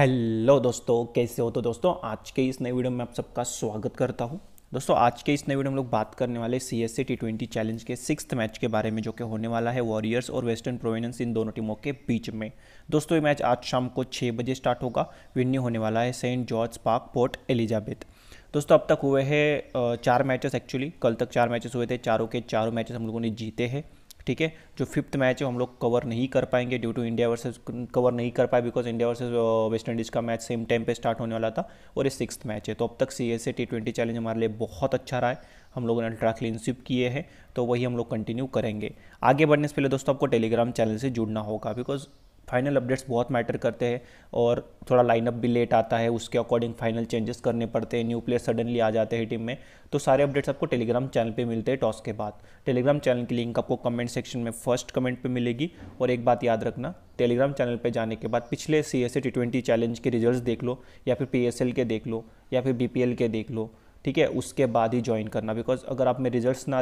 Hello दोस्तों कैसे हो तो दोस्तों आज के इस नए वीडियो में आप सबका स्वागत करता हूँ दोस्तों आज के इस नए वीडियो में हम लोग बात करने वाले C S T twenty challenge के सिक्स मैच के बारे में जो कि होने वाला है वॉरियर्स और वेस्टर्न प्रोविनेंस इन दोनों टीमों के बीच में दोस्तों ये मैच आज शाम को छः बजे स्टार्ट होगा विन्यू होने वाला है Saint George Park Port Elizabeth दोस्तों अब तक हुए हैं चार मैचेस एक्चुअली कल तक चार मैचेस हुए थे चारों के चारों मैचेस हम लोगों ने जीते हैं ठीक है जो फिफ्थ मैच है हम लोग कवर नहीं कर पाएंगे due to India versus cover नहीं कर पाए because India versus West Indies का मैच सेम टाइम पे स्टार्ट होने वाला था और ये सिक्स मैच है तो अब तक C S A T twenty challenge हमारे लिए बहुत अच्छा रहा है हम लोगों ने अल्ट्रा क्लीनशिप किए हैं तो वही हम लोग कंटिन्यू करेंगे आगे बढ़ने से पहले दोस्तों आपको टेलीग्राम चैनल से जुड़ना होगा बिकॉज फाइनल अपडेट्स बहुत मैटर करते हैं और थोड़ा लाइनअप भी लेट आता है उसके अकॉर्डिंग फाइनल चेंजेस करने पड़ते हैं न्यू प्लेयर सडनली आ जाते हैं टीम में तो सारे अपडेट्स आपको टेलीग्राम चैनल पे मिलते हैं टॉस के बाद टेलीग्राम चैनल की लिंक आपको कमेंट सेक्शन में फर्स्ट कमेंट पे मिलेगी और एक बात याद रखना टेलीग्राम चैनल पे जाने के बाद पिछले C S T twenty challenge के रिजल्ट देख लो या फिर पी के देख लो या फिर बी के देख लो ठीक है उसके बाद ही ज्वाइन करना बिकॉज अगर आप में रिजल्ट्स ना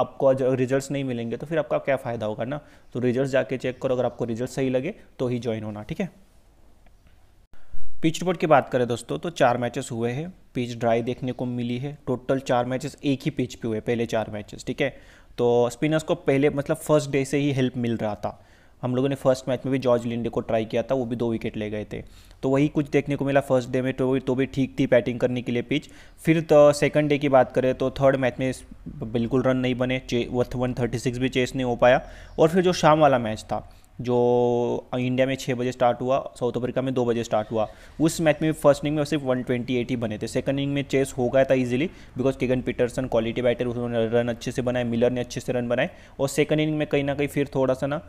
आपको रिजल्ट्स नहीं मिलेंगे तो फिर आपका क्या फ़ायदा होगा ना तो रिजल्ट्स जाके चेक करो अगर आपको रिजल्ट सही लगे तो ही ज्वाइन होना ठीक है पिच रिपोर्ट की बात करें दोस्तों तो चार मैचेस हुए हैं पिच ड्राई देखने को मिली है टोटल चार मैचेस एक ही पिच पे हुए पहले चार मैचेस ठीक है तो स्पिनर्स को पहले मतलब फर्स्ट डे से ही हेल्प मिल रहा था हम लोगों ने फर्स्ट मैच में भी जॉर्ज लिंडे को ट्राई किया था वो भी दो विकेट ले गए थे तो वही कुछ देखने को मिला फर्स्ट डे में तो तो भी ठीक थी बैटिंग करने के लिए पिच फिर तो सेकंड डे की बात करें तो थर्ड मैच में बिल्कुल रन नहीं बने वन थर्टी सिक्स भी चेस नहीं हो पाया और फिर जो शाम वाला मैच था जो इंडिया में छः बजे स्टार्ट हुआ साउथ अफ्रीका में दो बजे स्टार्ट हुआ उस मैच में फर्स्ट इनिंग में सिर्फ वन ट्वेंटी एट ही बने थे सेकंड इनिंग में चेस हो गया था easily because Keegan Petersen quality batter उन्होंने रन अच्छे से बनाए मिलर ने अच्छे से रन बनाए और सेकंड इनिंग में कहीं ना कहीं फिर थोड़ा सा ना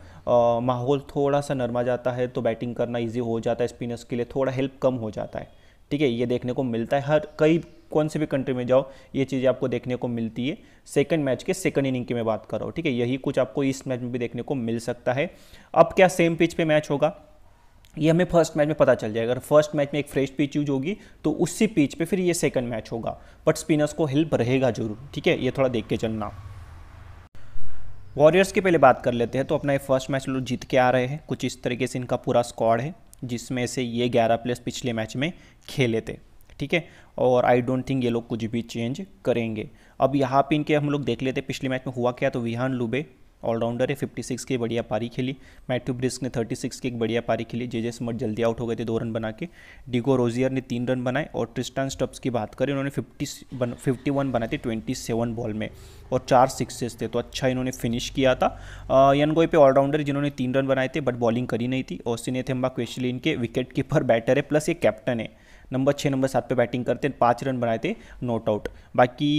माहौल थोड़ा सा नरमा जाता है तो बैटिंग करना ईजी हो जाता है स्पिनर्स के लिए थोड़ा हेल्प कम हो जाता है ठीक है ये देखने को मिलता है हर कई कौन से भी कंट्री में जाओ ये चीज़ें आपको देखने को मिलती है सेकंड मैच के सेकंड इनिंग की मैं बात कर रहा हूँ ठीक है यही कुछ आपको इस मैच में भी देखने को मिल सकता है अब क्या सेम पिच पे मैच होगा ये हमें फर्स्ट मैच में पता चल जाएगा अगर फर्स्ट मैच में एक फ्रेश पिच यूज होगी तो उसी पिच पर फिर ये सेकेंड मैच होगा बट स्पिनर्स को हेल्प रहेगा जरूर ठीक है ये थोड़ा देख के चलना वॉरियर्स की पहले बात कर लेते हैं तो अपना ये फर्स्ट मैच लोग जीत के आ रहे हैं कुछ इस तरीके से इनका पूरा स्क्वाड है जिसमें से ये 11 प्लेयर्स पिछले मैच में खेले थे ठीक है और आई डोंट थिंक ये लोग कुछ भी चेंज करेंगे अब यहाँ पे इनके हम लोग देख लेते पिछले मैच में हुआ क्या तो विहान लुबे ऑलराउंडर है 56 की बढ़िया पारी खेली मैथ्यू ब्रिस्क ने 36 की एक बढ़िया पारी खेली जे जे स्मर्ट जल्दी आउट हो गए थे दो रन बना के डिगो रोजियर ने तीन रन बनाए और ट्रिस्टान स्टब्स की बात करें उन्होंने 50 बन फिफ्टी वन बनाए थे सेवन बॉल में और चार सिक्सेस थे तो अच्छा इन्होंने फिनिश किया था यनगोई पे ऑलराउंडर जिन्होंने तीन रन बनाए थे बट बॉलिंग करी नहीं थी और सिनेथेम्बा क्वेशलिन इनके विकेट कीपर बैटर है प्लस ये कैप्टन है नंबर छः नंबर सात पे बैटिंग करते पाँच रन बनाए थे नॉट आउट बाकी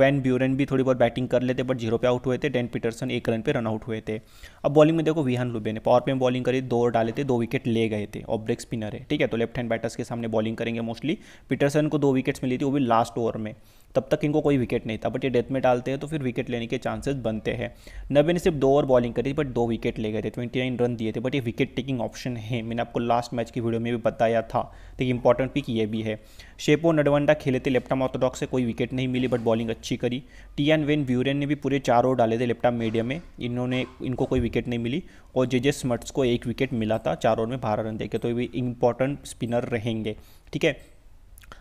वैन ब्यूरन भी थोड़ी बहुत बैटिंग कर लेते बट जीरो पे आउट हुए थे डेन पीटरसन एक रन पे रन आउट हुए थे अब बॉलिंग में देखो विहान लुबे ने पावर पे बॉलिंग करी दो डाले थे दो विकेट ले गए थे और ब्रेक स्पिनर है ठीक है तो लेफ्ट हैंड बैटर्स के सामने बॉलिंग करेंगे मोस्टली पीटरसन को दो विकेट्स मिली थी वो भी लास्ट ओवर में तब तक इनको कोई विकेट नहीं था बट ये डेथ में डालते हैं तो फिर विकेट लेने के चांसेस बनते हैं नबे ने सिर्फ दो ओवर बॉलिंग करी थी बट दो विकेट ले गए थे ट्वेंटी नाइन रन दिए थे बट ये विकेट टेकिंग ऑप्शन है मैंने आपको लास्ट मैच की वीडियो में भी बताया था तो इंपॉर्टेंट पिक ये भी है शेपो नडवंडा खेले थे लेफ्टाम ऑर्थोडॉक्स से कोई विकेट नहीं मिली बट बॉलिंग अच्छी करी टी एन वेन व्यूरेन ने भी पूरे चार ओवर डाले थे लेफ्टाम मीडियम में इन्होंने इनको कोई विकेट नहीं मिली और जे जे स्मर्ट्स को एक विकेट मिला था चार ओवर में बारह रन देखे तो ये भी इंपॉर्टेंट स्पिनर रहेंगे ठीक है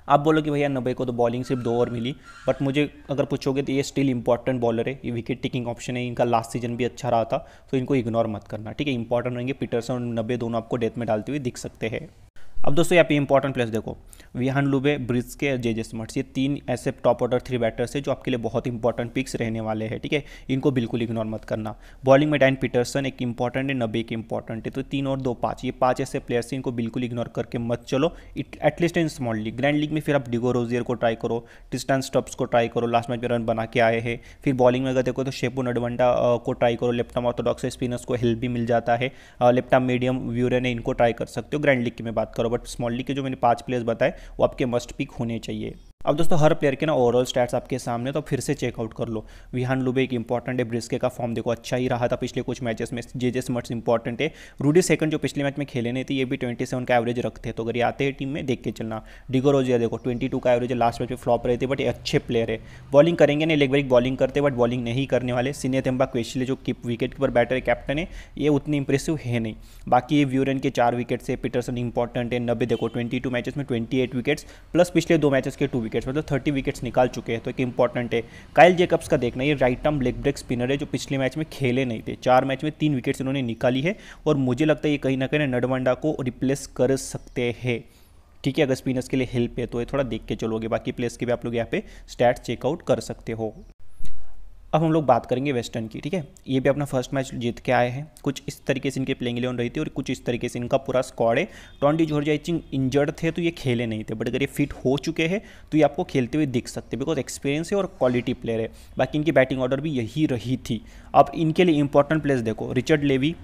आप बोलो कि भैया नब्बे को तो बॉलिंग सिर्फ दो ओवर मिली बट मुझे अगर पूछोगे तो ये स्टिल इंपॉर्टेंट बॉलर है ये विकेट टेकिंग ऑप्शन है इनका लास्ट सीजन भी अच्छा रहा था तो इनको इग्नोर मत करना ठीक है इंपॉर्टेंट रहेंगे पीटरसन और नब्बे दोनों आपको डेथ में डालते हुए दिख सकते हैं अब दोस्तों यहाँ पे इंपॉर्टेंट प्लेस देखो विहान लुबे ब्रिज के जे जे स्मर्ट्स ये तीन ऐसे टॉप ऑर्डर थ्री बैटर्स है जो आपके लिए बहुत इंपॉर्टेंट पिक्स रहने वाले हैं ठीक है ठीके? इनको बिल्कुल इग्नोर मत करना बॉलिंग में डैन पीटरसन एक इंपॉर्टेंट है नब्बे एक इंपॉर्टेंट है तो तीन और दो पाँच ये पाँच ऐसे प्लेयर्स हैं इनको बिल्कुल इग्नोर करके मत चलो at least in small league grand league में फिर आप डिगो रोजियर को ट्राई करो डिस्टेंस स्टप्स को ट्राई करो लास्ट मैच में रन बना के आए हैं फिर बॉलिंग में अगर देखो तो शेपू नडवंडा को ट्राई करो लेफ्टम ऑर्थोडॉक्स स्पिनर्स को हेल्प भी मिल जाता है लेफ्टम मीडियम व्यूरन है इनको ट्राई कर सकते हो ग्रैंड लीग की मैं बात करो बट स्मॉल के जो मैंने पांच प्लेयर्स बताए वो आपके मस्ट पिक होने चाहिए अब दोस्तों हर प्लेयर के ना ओवरऑल स्टैट्स आपके सामने तो फिर से चेकआउट कर लो विहान लुबे एक इंपॉर्टेंट है ब्रिस्के का फॉर्म देखो अच्छा ही रहा था पिछले कुछ मैचेस में जे जे स्मर्ट्स इंपॉर्टेंट है रूडी सेकंड जो पिछले मैच में खेले नहीं थे ये भी 27 का एवरेज रखते तो अगर ये आते हैं टीम में देख के चलना डिगो रोजिया देखो ट्वेंटी का एवरेज लास्ट मैच में फ्लॉप रहे थे बट अच्छे प्लेयर है बॉलिंग करेंगे नहीं लेकिन बॉलिंग करते बट बॉलिंग नहीं करने वाले सीनियर तेम्बा क्वेश्चले जो किप विकेट कीपर बैटर है कैप्टन है ये उतनी इंप्रेसिव है नहीं बाकी ये व्यूरन के चार विकेट्स है पीटरसन इंपॉर्टेंट है नब्बे देखो ट्वेंटी मैचेस में ट्वेंटी विकेट्स प्लस पिछले दो मैचेस के टू विकेट्स मतलब थर्टी विकेट्स निकाल चुके हैं तो एक इंपॉर्टेंट है काइल जेकब्स का देखना ये right arm leg break spinner है जो पिछले मैच में खेले नहीं थे चार मैच में तीन विकेट्स इन्होंने निकाली है और मुझे लगता है ये कहीं ना कहीं नडवंडा को रिप्लेस कर सकते हैं ठीक है अगर स्पिनर्स के लिए हेल्प है तो ये थोड़ा देख के चलोगे बाकी प्लेस के भी आप लोग यहाँ पे स्टैट चेकआउट कर सकते हो अब हम लोग बात करेंगे वेस्टर्न की ठीक है ये भी अपना फर्स्ट मैच जीत के आए हैं कुछ इस तरीके से इनके प्लेइंग इलेवन रही थी और कुछ इस तरीके से इनका पूरा स्क्वाड है टॉन्डी जॉर्जाइचिंग इंजर्ड थे तो ये खेले नहीं थे बट अगर ये फिट हो चुके हैं तो ये आपको खेलते हुए दिख सकते बिकॉज एक्सपीरियंस है और क्वालिटी प्लेयर है बाकी इनकी बैटिंग ऑर्डर भी यही रही थी अब इनके लिए इंपॉर्टेंट प्लेस देखो रिचर्ड लेवी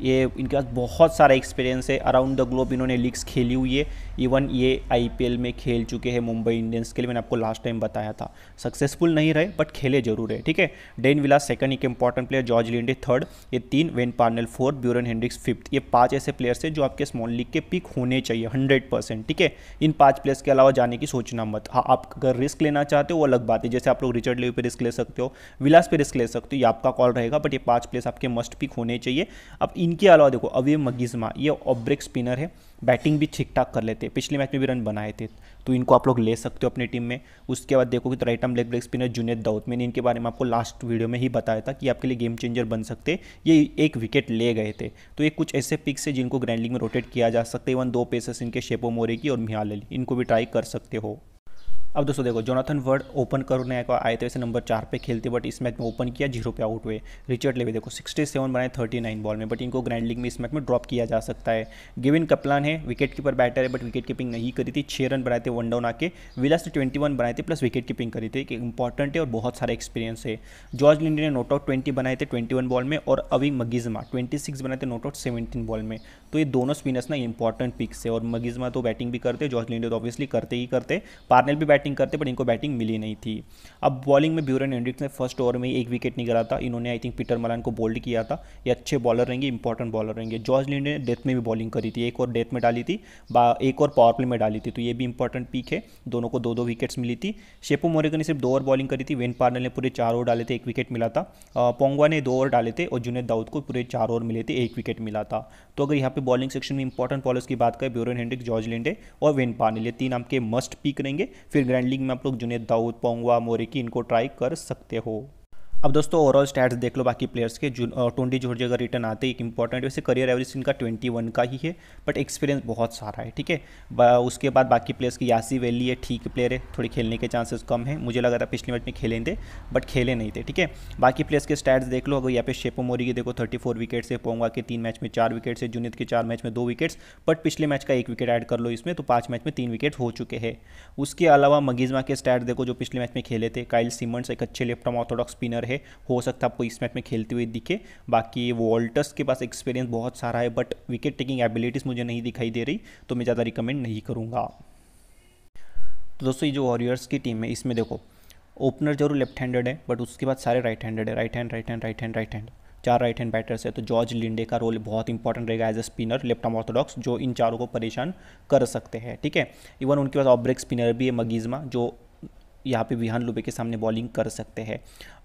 ये इनके पास बहुत सारा एक्सपीरियंस है अराउंड द ग्लोब इन्होंने लीग्स खेली हुई है इवन ये आईपीएल में खेल चुके हैं मुंबई इंडियंस के लिए मैंने आपको लास्ट टाइम बताया था सक्सेसफुल नहीं रहे बट खेले जरूर है ठीक है डेन विला सेकंड एक important player George Linde third ये तीन Wayne Parnell fourth Beuran Hendricks fifth ये पांच ऐसे प्लेयर्स है जो आपके स्मॉल लीग के पिक होने चाहिए हंड्रेड परसेंट ठीक है इन पाँच प्लेयर्स के अलावा जाने की सोचना मत हाँ आप अगर रिस्क लेना चाहते हो वो अलग बात है जैसे आप लोग रिचर्ड लेव पर रिस्क ले सकते हो विलास पर रिस्क ले सकते हो ये आपका कॉल रहेगा बट ये पाँच प्लेयर्स आपके मस्ट पिक होने चाहिए अब इनके अलावा देखो अवे मगिजमा ये ऑफ ब्रेक स्पिनर है बैटिंग भी ठीक ठाक कर लेते पिछले मैच में भी रन बनाए थे तो इनको आप लोग ले सकते हो अपनी टीम में उसके बाद देखो कि तो right arm leg break spinner Junaid Dawood मैंने इनके बारे में आपको लास्ट वीडियो में ही बताया था कि आपके लिए गेम चेंजर बन सकते ये एक विकेट ले गए थे तो ये कुछ ऐसे पिक्स है जिनको ग्रैंडलिंग में रोटेट किया जा सकता है इवन दो पेसेस इनके शेपो मोरे की और मिहाल इनको भी ट्राई कर सकते हो अब दोस्तों देखो जोनाथन वर्ड ओपन करने का आए थे वैसे नंबर चार पे खेलते बट इस मैच में ओपन किया जीरो पे आउट हुए रिचर्ड लेवे देखो सिक्सटी सेवन बनाए थर्टी नाइन बॉल में बट इनको ग्रैंड लीग में इस मैच में ड्रॉप किया जा सकता है गिविन कप्लान है विकेट कीपर बैटर है बट विकेट कीपिंग नहीं करी थी छह रन बनाए थे वन डाउन आके विलास ने ट्वेंटी वन बनाए थे प्लस विकेट कीपिंग करी थी एक इंपॉर्टेंट है और बहुत सारा एक्सपीरियंस है जॉर्ज लिंडी ने नोट आउट ट्वेंटी बनाए थे ट्वेंटी वन बॉल में और अभी मगिजमा ट्वेंटी सिक्स बनाए थे नोट आउट सेवेंटीन बॉल में तो ये दोनों स्पिनर्स ना इंपॉर्टेंट पिक्स है और मगिजमा तो बैटिंग भी करते जॉर्ज लिंडी तो ऑब्वियसली करते ही करते पार्नल भी बैटिंग बैटिंग करते बट इनको बैटिंग मिली नहीं थी अब बॉलिंग में ब्यूरन एंड्रिक्स ने फर्स्ट ओवर में एक विकेट निकला था इन्होंने आई थिंक पीटर मलान को बोल्ड किया था ये अच्छे बॉलर रहेंगे इंपॉर्टेंट बॉलर रहेंगे जॉर्ज लिंड ने डेथ में भी बॉलिंग करी थी एक और डेथ में डाली थी एक और पावर प्ले में डाली थी तो ये भी इंपॉर्टेंट पीक है दोनों को दो दो विकेट्स मिली थी शेपू मोरेगन ने सिर्फ दो ओवर बॉलिंग करी थी वेन पार्नल ने पूरे चार ओवर डाले थे एक विकेट मिला था पोंगवा ने दो ओवर डाले थे और जुनेद दाऊद को पूरे चार ओवर मिले थे एक विकेट मिला था तो अगर यहाँ पे बॉलिंग सेक्शन में इंपॉर्टेंट बॉलर्स की बात करें ब्यूरन हेंड्रिक जॉर्ज लिंडे और वेन पार्नल ये तीन आपके मस्ट पीक रहेंगे फिर रैंडलिंग में आप लोग जुनेद दाऊद पोंगवा मोरिकी इनको ट्राई कर सकते हो अब दोस्तों ओवरऑल स्टैट्स देख लो बाकी प्लेयर्स के टोंडी जॉर्ज जगह रिटर्न आते एक इंपॉर्टेंट वैसे करियर एवरेज इनका ट्वेंटी वन का ही है बट एक्सपीरियंस बहुत सारा है ठीक है उसके बाद बाकी प्लेयर्स की यासी वैली है ठीक प्लेयर है थोड़ी खेलने के चांसेस कम है मुझे लगा था पिछले मैच में खेले थे बट खेले नहीं थे ठीक है बाकी प्लेयर्स के स्टैट्स देख लो अगर यहाँ पे शेपो मोरी की देखो थर्टी फोर विकेट्स है पोंगा के तीन मैच में चार विकेट्स है जूनियत के चार मैच में दो विकेट्स बट पिछले मैच का एक विकेट ऐड कर लो इसमें तो पाँच मैच में तीन विकेट हो चुके हैं उसके अलावा मगीजमा के स्टैट्स देखो जो पिछले मैच में खेले थे काइल सिमंड्स एक अच्छे लेफ्ट ऑर्थोडॉक्स स्पिनर है है हो सकता है आपको इस मैच में खेलते हुए दिखे बाकी वॉल्टर्स के पास एक्सपीरियंस बहुत सारा है बट विकेट टेकिंग एबिलिटीज़ मुझे नहीं दिखाई दे रही तो मैं ज़्यादा रिकमेंड नहीं करूँगा तो दोस्तों ये जो वॉरियर्स की टीम है इसमें देखो ओपनर जरूर लेफ्ट हैंडेड है बट उसके बाद सारे राइट हैंडेड है right hand right hand right hand right hand चार राइट हैंड बैटर्स है तो जॉर्ज लिंडे का रोल बहुत इंपॉर्टेंट रहेगा as a spinner left arm orthodox जो इन चारों को परेशान कर सकते हैं ठीक है इवन उनके पास ऑब्रेक स्पिनर भी है मगीजमा जो यहाँ पे विहान लुबे के सामने बॉलिंग कर सकते हैं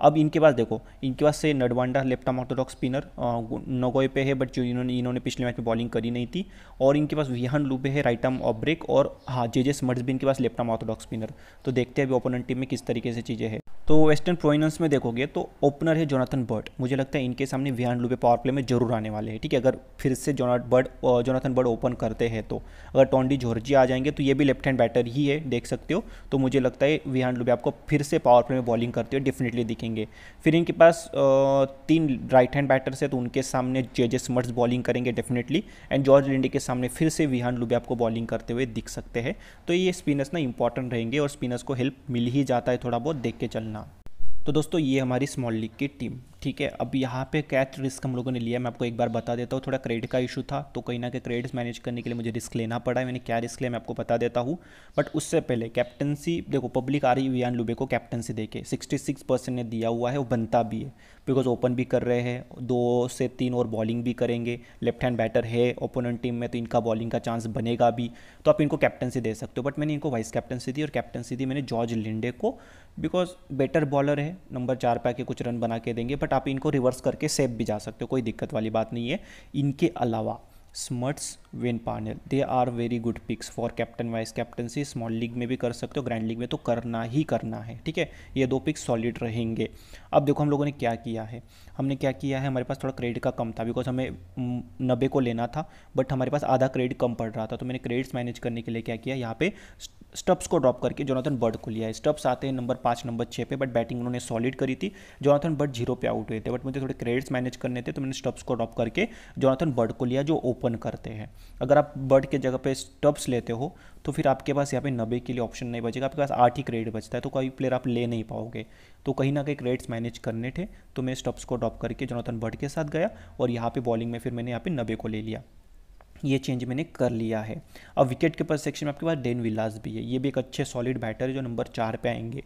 अब इनके पास देखो इनके पास से Ndwandwa left arm orthodox spinner नगोए पे है बट जो इन्होंने इन्होंने पिछले मैच में बॉलिंग करी नहीं थी और इनके पास विहान लुबे है राइट आर्म ऑफ ब्रेक और हाँ जे जे स्मर्ट्स भी इनके पास लेफ्ट आर्म ऑर्थोडॉक्स स्पिनर तो देखते हैं अभी ओपोनेंट टीम में किस तरीके से चीज़ें हैं तो वेस्टर्न प्रोइनस में देखोगे तो ओपनर है जोनाथन बर्ड मुझे लगता है इनके सामने विहान लुबे पावर प्ले में जरूर आने वाले हैं ठीक है अगर फिर से Jonathan Bird Jonathan Bird open करते हैं तो अगर टोंडी जॉर्जी आ जाएंगे तो ये भी लेफ्ट हैंड बैटर ही है देख सकते हो तो मुझे लगता है विहान लुबे आपको फिर से पावर प्ले में बॉलिंग करते हुए डेफिनेटली दिखेंगे फिर इनके पास तीन राइट हैंड बैटर्स है तो उनके सामने जे जे स्मर्ट्स बॉलिंग करेंगे डेफिनेटली एंड जॉर्ज लिंडी के सामने फिर से विहान लुबे आपको बॉलिंग करते हुए दिख सकते हैं तो ये स्पिनर्स ना इंपॉर्टेंट रहेंगे और स्पिनर्स को हेल्प मिल ही जाता है थोड़ा बहुत देख के चलना तो दोस्तों ये हमारी स्मॉल लीग की टीम ठीक है अब यहाँ पे कैच रिस्क हम लोगों ने लिया मैं आपको एक बार बता देता हूँ थोड़ा क्रेडिट का इशू था तो कहीं ना कहीं क्रेडिट मैनेज करने के लिए मुझे रिस्क लेना पड़ा मैंने क्या रिस्क लिया मैं आपको बता देता हूँ बट उससे पहले कैप्टनसी देखो पब्लिक आ रही वियान लुबे को कैप्टनसी देके सिक्सटी सिक्स परसेंट ने दिया हुआ है वो बनता भी है बिकॉज ओपन भी कर रहे हैं दो से तीन और बॉलिंग भी करेंगे लेफ्ट हैंड बैटर है ओपोनेंट टीम में तो इनका बॉलिंग का चांस बनेगा भी तो आप इनको कैप्टनसी दे सकते हो बट मैंने इनको वाइस कैप्टनसी दी और कैप्टनसी दी मैंने जॉर्ज लिंडे को बिकॉज बेटर बॉलर है नंबर चार पे आके कुछ रन बना के देंगे बट बट आप इनको रिवर्स करके सेफ भी जा सकते हो कोई दिक्कत वाली बात नहीं है इनके अलावा Smuts Wayne Parnell they are very good picks for captain vice captaincy small league में भी कर सकते हो ग्रैंड लीग में तो करना ही करना है ठीक है ये दो पिक्स सॉलिड रहेंगे अब देखो हम लोगों ने क्या किया है हमने क्या किया है हमारे पास थोड़ा क्रेडिट का कम था बिकॉज हमें नब्बे को लेना था बट हमारे पास आधा क्रेडिट कम पड़ रहा था तो मैंने क्रेडिट्स मैनेज करने के लिए क्या किया यहाँ पे स्टप्स को ड्रॉप करके जोनाथन बर्ड को लिया है स्टप्स आते हैं नंबर पाँच नंबर छः पे बट बैटिंग उन्होंने सॉलिड करी थी जोनाथन बर्ड जीरो पे आउट हुए थे बट मुझे थोड़े क्रेडिट्स मैनेज करने थे तो मैंने स्टप्स को ड्रॉप करके जोनाथन बर्ड को लिया जो ओपन करते हैं अगर आप बर्ड के जगह पे स्टब्स लेते हो तो फिर आपके पास यहाँ पे नब्बे के लिए ऑप्शन नहीं बचेगा आपके पास आठ ही क्रेडिट बचता है तो कोई प्लेयर आप ले नहीं पाओगे तो कहीं ना कहीं क्रेडिट्स मैनेज करने थे तो मैं स्टब्स को ड्रॉप करके जोनाथन बर्ड के साथ गया और यहाँ पर बॉलिंग में फिर मैंने यहाँ पर नब्बे को ले लिया ये चेंज मैंने कर लिया है अब विकेट के पर सेक्शन में आपके पास डेन विलास भी है ये भी एक अच्छे सॉलिड बैटर है जो नंबर चार पे आएंगे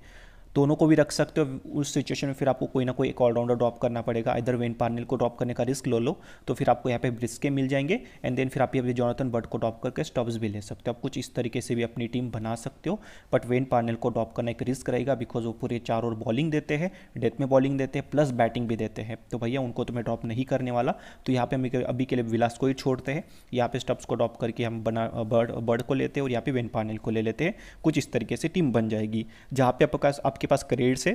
दोनों को भी रख सकते हो उस सिचुएशन में फिर आपको कोई ना कोई एक ऑलराउंडर ड्रॉप करना पड़ेगा इधर वेन पार्नल को ड्रॉप करने का रिस्क लो लो तो फिर आपको यहाँ पे ब्रिस्के मिल जाएंगे एंड देन फिर आप ये जोनाथन बर्ड को ड्रॉप करके स्टॉप्स भी ले सकते हो आप कुछ इस तरीके से भी अपनी टीम बना सकते हो बट वेन पार्नल को ड्रॉप करना एक रिस्क रहेगा बिकॉज वो पूरे चार ओवर बॉलिंग देते हैं डेथ में बॉलिंग देते हैं प्लस बैटिंग भी देते हैं तो भैया उनको तो मैं ड्रॉप नहीं करने वाला तो यहाँ पे हम अभी के लिए विलास को ही छोड़ते हैं यहाँ पे स्टब्स को ड्रॉप करके हम बना बर्ड बर्ड को लेते हैं और यहाँ पे वेन पार्नल को ले लेते हैं कुछ इस तरीके से टीम बन जाएगी जहाँ पे आपके पास आपके आपके पास करेड से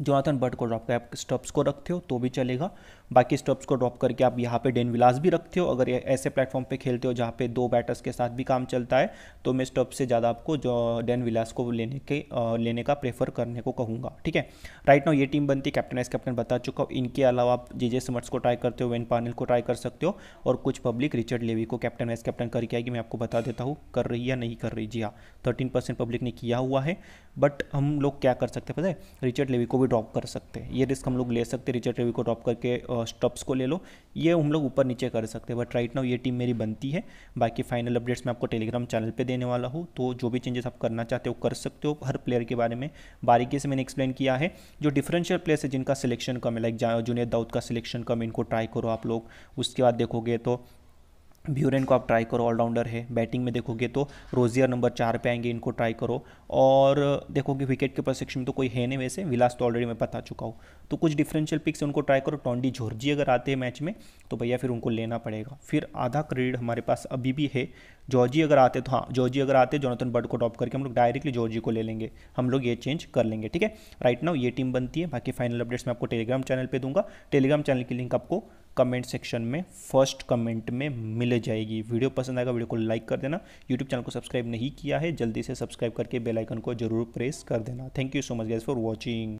जोनाथन बट को ड्रॉप आप स्टॉप्स को रखते हो तो भी चलेगा बाकी स्टॉप्स को ड्रॉप करके आप यहाँ पे डेन विलास भी रखते हो अगर ऐसे प्लेटफॉर्म पे खेलते हो जहाँ पे दो बैटर्स के साथ भी काम चलता है तो मैं स्टॉप से ज़्यादा आपको जो डेन विलास को लेने के लेने का प्रेफर करने को कहूँगा ठीक है राइट नाउ ये टीम बनती है कैप्टन एस कैप्टन बता चुका हूँ इनके अलावा आप जे जे समर्ट्स को ट्राई करते हो वेन पानिल को ट्राई कर सकते हो और कुछ पब्लिक रिचर्ड लेवी को कैप्टन एस कैप्टन करके आएगी मैं आपको बता देता हूँ कर रही या नहीं कर रही जी हाँ थर्टीन परसेंट पब्लिक ने किया हुआ है बट हम लोग क्या कर सकते हैं पता है रिचर्ड लेवी को भी ड्रॉप कर सकते हैं ये रिस्क हम लोग ले सकते हैं रिचर्ड लेवी को ड्रॉप करके स्टॉप्स को ले लो ये हम लोग ऊपर नीचे कर सकते हैं बट राइट नाउ ये टीम मेरी बनती है बाकी फाइनल अपडेट्स मैं आपको टेलीग्राम चैनल पे देने वाला हूँ तो जो भी चेंजेस आप करना चाहते हो कर सकते हो हर प्लेयर के बारे में बारीकी से मैंने एक्सप्लेन किया है जो डिफरेंशियल प्लेयर्स है जिनका सिलेक्शन कम है लाइक जुनेद दाऊद का सिलेक्शन कम इनको ट्राई करो आप लोग उसके बाद देखोगे तो ब्यूरेन को आप ट्राई करो ऑलराउंडर है बैटिंग में देखोगे तो रोजियर नंबर चार पे आएंगे इनको ट्राई करो और देखोगे विकेट के प्रशिक्षण में तो कोई है नहीं वैसे विलास तो ऑलरेडी मैं बता चुका हूँ तो कुछ डिफरेंशियल पिक्स उनको ट्राई करो टॉन्डी जॉर्जी अगर आते हैं मैच में तो भैया फिर उनको लेना पड़ेगा फिर आधा क्रेडिट हमारे पास अभी भी है जॉर्जी अगर आते तो हाँ जॉर्जी अगर आते जोनाथन बर्ड को टॉप करके हम लोग डायरेक्टली जॉर्जी को ले लेंगे हम लोग ये चेंज कर लेंगे ठीक है राइट नाउ ये टीम बनती है बाकी फाइनल अपडेट्स मैं आपको टेलीग्राम चैनल पर दूंगा टेलीग्राम चैनल की लिंक आपको कमेंट सेक्शन में फर्स्ट कमेंट में मिल जाएगी वीडियो पसंद आएगा वीडियो को लाइक कर देना यूट्यूब चैनल को सब्सक्राइब नहीं किया है जल्दी से सब्सक्राइब करके बेलाइकन को जरूर प्रेस कर देना thank you so much guys for watching